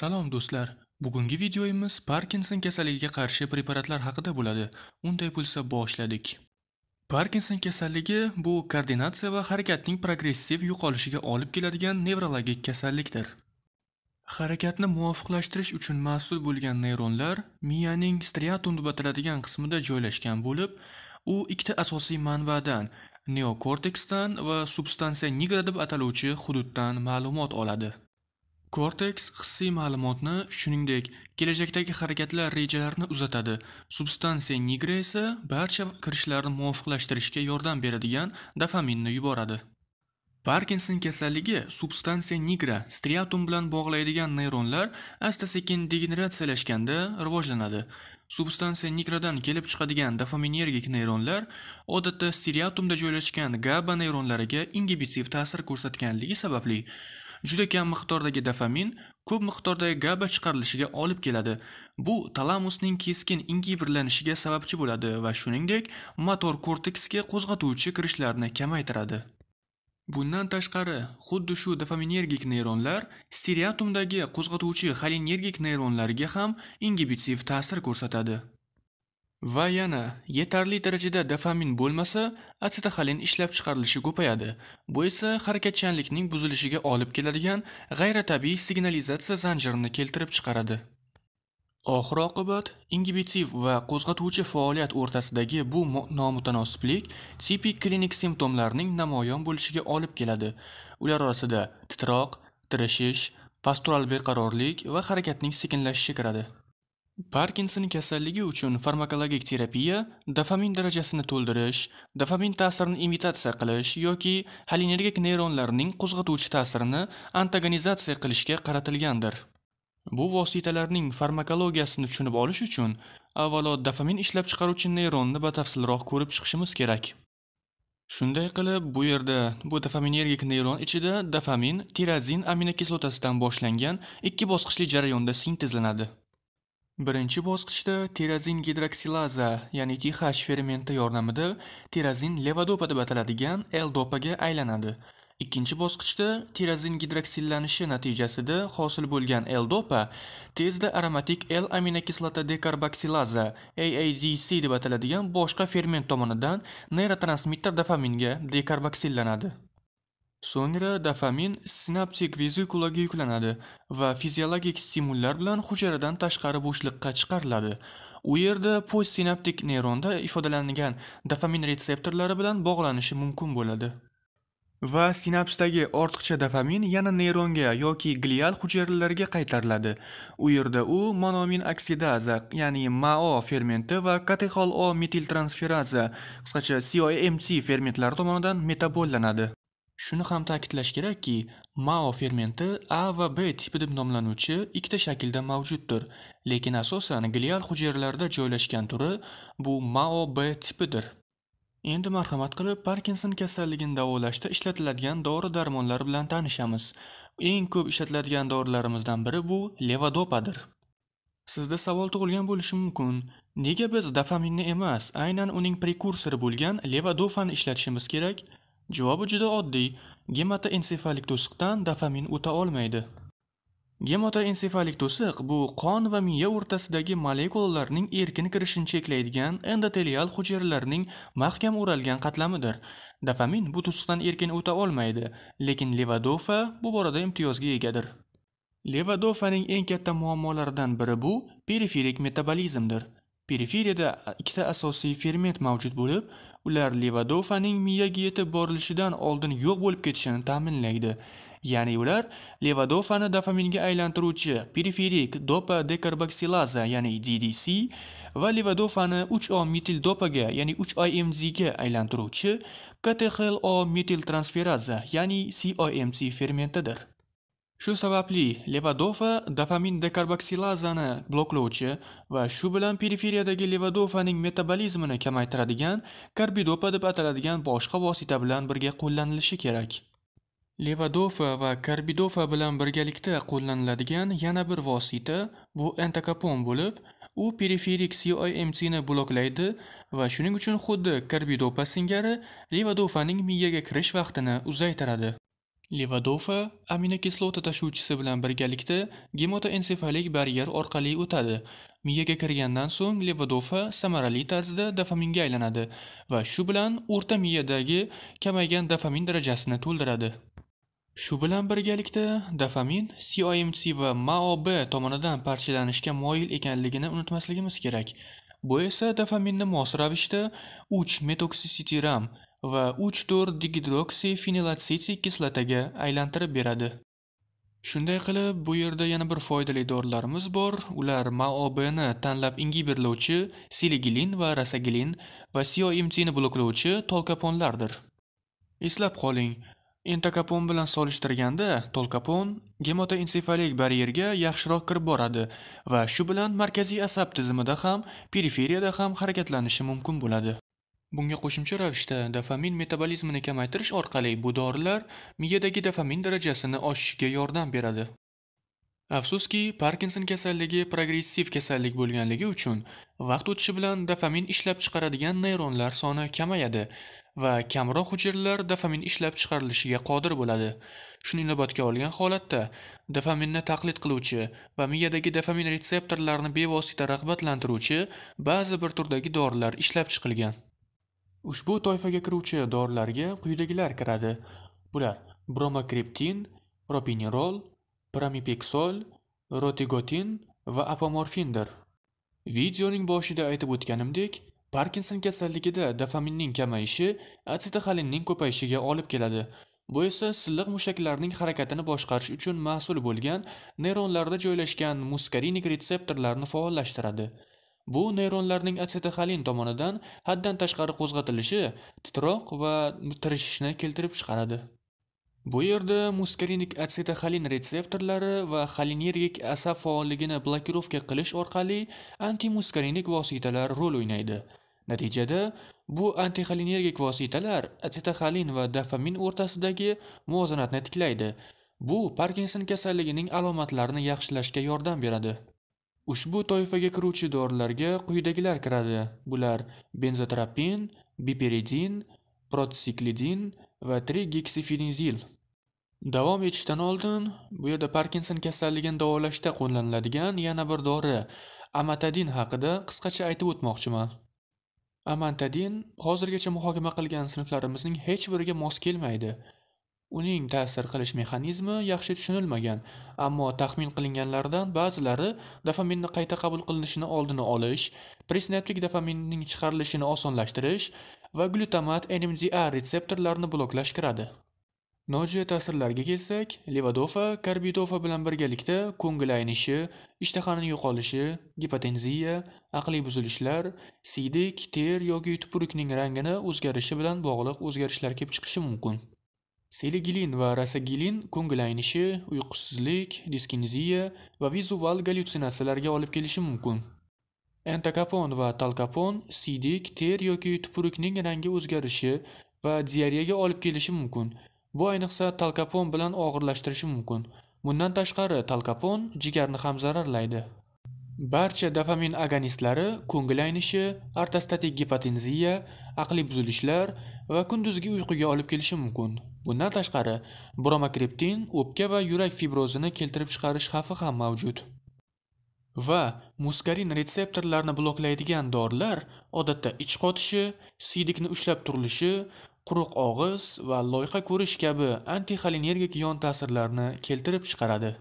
Salom do'stlar. Bugungi videoyimiz Parkinson kasalligiga qarshi preparatlar haqida bo'ladi. Unday bo'lsa boshladik. Parkinson kasalligi bu koordinatsiya va harakatning progressiv yo'qolishiga olib keladigan nevrologik kasallikdir. Harakatni muvofiqlashtirish uchun mas'ul bo'lgan neyronlar miyaning striatum deb ataladigan qismida joylashgan bo'lib, u ikkita asosiy manbadan neokorteksdan va substansiya nigra deb ataluvchi hududdan ma'lumot oladi. Korteks hissiy ma'lumotni, shuningdek, kelajakdagi harakatlar rejalarini uzatadi. Substansiya nigra esa barcha kirishlarni muvofiqlashtirishga yordam beradigan dopaminni yuboradi. Parkinson kasalligi substansiya nigra striatum bilan bog'laydigan neyronlar asta-sekin degeneratsiyalashganda rivojlanadi. Substansiya nigradan kelib chiqadigan dopaminergik neyronlar odatda striatumda joylashgan GABA neyronlariga ingibitiv ta'sir ko'rsatganligi sababli juda kam miqdordagi dopamin ko'p miqdordagi GABA chiqarilishiga olib keladi. Bu talamusning keskin ingibrlanishiga sababchi bo'ladi va shuningdek motor korteksga qo'zg'atuvchi kirishlarni kamaytiradi. Bundan tashqari, xuddi shu dofaminergik neyronlar stereatumdagi qo'zg'atuvchi xolinergik neyronlarga ham ingibitsiv ta'sir ko'rsatadi. Va yana, yetarli darajada dopamin bo'lmasa, atsetaxolin ishlab chiqarilishi ko'payadi. Bu esa harakatchanlikning buzilishiga olib keladigan g'ayritabiiy signalizatsiya zanjirini keltirib chiqaradi. Oxir oqibat, ingibitiv va qo'zg'atuvchi faoliyat o'rtasidagi bu nomutanosiblik tipik klinik simptomlarning namoyon bo'lishiga olib keladi. Ular orasida titroq, tirishish, pastoral beqarorlik va harakatning sekinlashishi kiradi. Parkinson kasalligi uchun farmakologik terapiya dopamin darajasini to'ldirish, dopamin ta'sirini imitatsiya qilish yoki xolinergik neyronlarning qo'zg'atuvchi ta'sirini antagonizatsiya qilishga qaratilgandir. Bu vositalarning farmakologiyasini tushunib olish uchun avvalo dopamin ishlab chiqaruvchi neyronni batafsilroq ko'rib chiqishimiz kerak. Shunday qilib, bu yerda bu dopaminergik neyron ichida dopamin tirazin aminokislotasidan boshlangan ikki bosqichli jarayonda sintezlanadi. Birinchi bosqichda terazin gidroksilaza, ya'ni TH fermenti yordamida terazin levodopa deb ataladigan L-dopaga aylanadi. Ikkinchi bosqichda tirazin gidroksillanishi natijasida hosil bo'lgan L-dopa tezda aromatik L-aminokislota dekarboksilaza, AADC deb ataladigan boshqa ferment tomonidan neyrotransmitter dopaminga dekarboksillanadi. So'ngra dofamin sinaptik vezikulaga yuklanadi va fiziologik stimullar bilan hujayradan tashqari bo'shliqqa chiqariladi. U yerda postsinaptik neyronda ifodalanadigan dofamin retseptorlari bilan bog'lanishi mumkin bo'ladi. Va sinapsdagi ortiqcha dofamin yana neyronga yoki glial hujayralarga qaytariladi. U yerda u monoamin oksidaza, ya'ni MAO fermenti va katexol O metiltransferaza, qisqacha COMT fermentlari tomonidan metabollanadi. Shuni ham ta'kidlash kerakki, MAO fermenti A va B tipi deb nomlanuvchi ikkita shaklda mavjuddir, lekin asosan glial hujayralarda joylashgan turi bu MAO B tipidir. Endi marhamat qilib Parkinson kasalligini davolashda ishlatiladigan dori-darmonlar bilan tanishamiz. Eng ko'p ishlatiladigan dorilarimizdan biri bu levodopadir. Sizda savol tug'ilgan bo'lishi mumkin. Nega biz dofaminni emas, aynan uning prekursori bo'lgan levadofani ishlatishimiz kerak? Javobi juda oddiy. Gematoensefalik to'siqdan dopamin o'ta olmaydi. Gematoensefalik to'siq bu qon va miya o'rtasidagi molekulalarning erkin kirishini cheklaydigan endotelial hujayralarning mahkam o'ralgan qatlamidir. Dopamin bu to'siqdan erkin o'ta olmaydi, lekin levodopa bu borada imtiyozga egadir. Levodopaning eng katta muammolaridan biri bu periferik metabolizmdir. Periferiyada ikkita asosiy ferment mavjud bo'lib, ular levodofaning miyaga yetib borilishidan oldin yo'q bo'lib ketishini ta'minlaydi ya'ni ular levadofani dopaminga aylantiruvchi periferik dopa dekarboksilaza ya'ni ddc va levadofani 3 o metil dopaga ya'ni 3 imz ga aylantiruvchi ktxl o metil transferaza ya'ni comc fermentidir Shu sababli levodofa dopamin dekarboksilazani bloklovchi va shu bilan periferiyadagi levodofaning metabolizmini kamaytiradigan karbidopa deb ataladigan boshqa vosita bilan birga qo'llanilishi kerak. Levodofa va karbidofa bilan birgalikda qo'llaniladigan yana bir vosita bu entokapon bo'lib, u periferik COMT ni bloklaydi va shuning uchun xuddi karbidopa singari levodofaning miyaga kirish vaqtini uzaytiradi. Levodopa aminokislota tashuvchisi bilan birgalikda gemotoensefalik baryer orqali o'tadi. Miyaga kirgandan so'ng levodopa samarali tarzda dopaminga aylanadi va shu bilan o'rta miyadagi kamaygan dopamin darajasini to'ldiradi. Shu bilan birgalikda dopamin COMT va MAOB tomonidan parchalanishga moyil ekanligini unutmasligimiz kerak. Bu esa dopaminni mos ravishda 3 metoksisitiram va 3 3,4-digidroksifenilatsitsi kislotaga aylantirib beradi. Shunday qilib, bu yerda yana bir foydali dorilarimiz bor. Ular MAOBni tanlab ingibirlovchi siligilin va rasagilin va COMTni bloklovchi tolkaponlardir. Eslab qoling, Entokapon bilan solishtirganda tolkapon gemotoensefalik baryerga yaxshiroq kirib boradi va shu bilan markaziy asab tizimida ham periferiyada ham harakatlanishi mumkin bo'ladi. Bunga qo'shimcha ravishda dopamin metabolizmini kamaytirish orqali bu dorilar miyadagi dopamin darajasini oshishiga yordam beradi. Afsuski, Parkinson kasalligi progressiv kasallik bo'lganligi uchun vaqt o'tishi bilan dopamin ishlab chiqaradigan neyronlar soni kamayadi va kamroq hujayralar dopamin ishlab chiqarilishiga qodir bo'ladi. Shuni inobatga olgan holatda dopaminni taqlid qiluvchi va miyadagi dopamin retseptorlarini bevosita rag'batlantiruvchi ba'zi bir turdagi dorilar ishlab chiqilgan. Ushbu toifaga kiruvchi dorilarga quyidagilar kiradi. Bular: bromokriptin, propinerol, pramipeksol, rotigotin va apomorfindir. Videoning boshida aytib o'tganimdek, Parkinson kasalligida dopaminning kamayishi atsetaxalinning ko'payishiga olib keladi. Bu esa silliq mushaklarning harakatini boshqarish uchun mas'ul bo'lgan neyronlarda joylashgan muskarinik retseptorlarni faollashtiradi. Bu neyronlarning atsetaxalin tomonidan haddan tashqari qo'zg'atilishi, titroq va tirishishni keltirib chiqaradi. Bu yerda muskarinik atsetaxalin retseptorlari va xolinergik asab faolligini blokirovka qilish orqali antimuskarinik vositalar rol o'ynaydi. Natijada bu antixolinergik vositalar atsetaxalin va dopamin o'rtasidagi muvozanatni tiklaydi. Bu Parkinson kasalligining alomatlarini yaxshilashga yordam beradi. Ushbu toifaga kiruvchi dorilarga quyidagilar kiradi. Bular benzotropin, biperidin, protsiklidin va 3 Davom etishdan oldin bu yerda Parkinson kasalligini davolashda qo'llaniladigan yana bir dori amatadin haqida qisqacha aytib o'tmoqchiman. Amantadin hozirgacha muhokama qilgan sinflarimizning hech biriga mos kelmaydi. uning ta'sir qilish mexanizmi yaxshi tushunilmagan ammo taxmin qilinganlardan ba'zilari dopaminni qayta qabul qilinishini oldini olish presinaptik dopaminning chiqarilishini osonlashtirish va glutamat nmda retseptorlarini bloklash kiradi nojiya ta'sirlarga kelsak levodofa karbidofa bilan birgalikda ko'ngil aynishi ishtahani yo'qolishi gipotenziya aqliy buzilishlar siydik ter yoki tupurukning rangini o'zgarishi bilan bog'liq o'zgarishlar kelib chiqishi mumkin Seligilin va rasagilin ko'ngil aynishi, uyqusizlik, diskineziya va vizual gallyutsinatsiyalarga olib kelishi mumkin. Entakapon va talkapon sidik, ter yoki tupurukning rangi o'zgarishi va diareyaga olib kelishi mumkin. Bu ayniqsa talkapon bilan og'irlashtirishi mumkin. Bundan tashqari talkapon jigarni ham zararlaydi. Barcha dopamin agonistlari ko'ngil aynishi, ortostatik gipotenziya, aqliy buzilishlar va kunduzgi uyquga olib kelishi mumkin. Bundan tashqari, bromokriptin o'pka va yurak fibrozini keltirib chiqarish xavfi ham mavjud. Va muskarin retseptorlarni bloklaydigan dorilar odatda ich qotishi, siydikni ushlab turilishi, quruq og'iz va loyqa ko'rish kabi antixolinergik yon ta'sirlarni keltirib chiqaradi.